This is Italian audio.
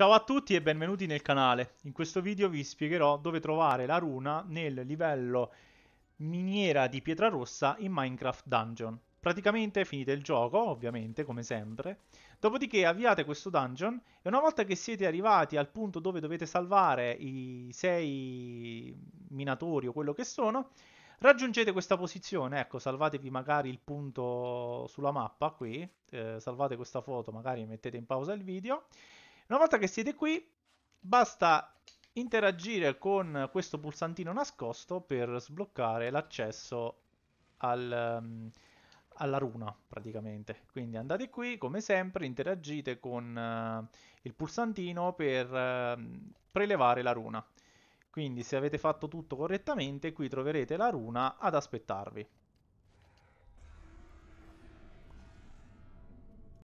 Ciao a tutti e benvenuti nel canale. In questo video vi spiegherò dove trovare la runa nel livello miniera di pietra rossa in Minecraft Dungeon. Praticamente finite il gioco, ovviamente, come sempre. Dopodiché avviate questo dungeon e una volta che siete arrivati al punto dove dovete salvare i sei minatori o quello che sono, raggiungete questa posizione, ecco, salvatevi magari il punto sulla mappa qui, eh, salvate questa foto, magari mettete in pausa il video una volta che siete qui, basta interagire con questo pulsantino nascosto per sbloccare l'accesso al, um, alla runa praticamente. Quindi andate qui, come sempre, interagite con uh, il pulsantino per uh, prelevare la runa. Quindi se avete fatto tutto correttamente, qui troverete la runa ad aspettarvi.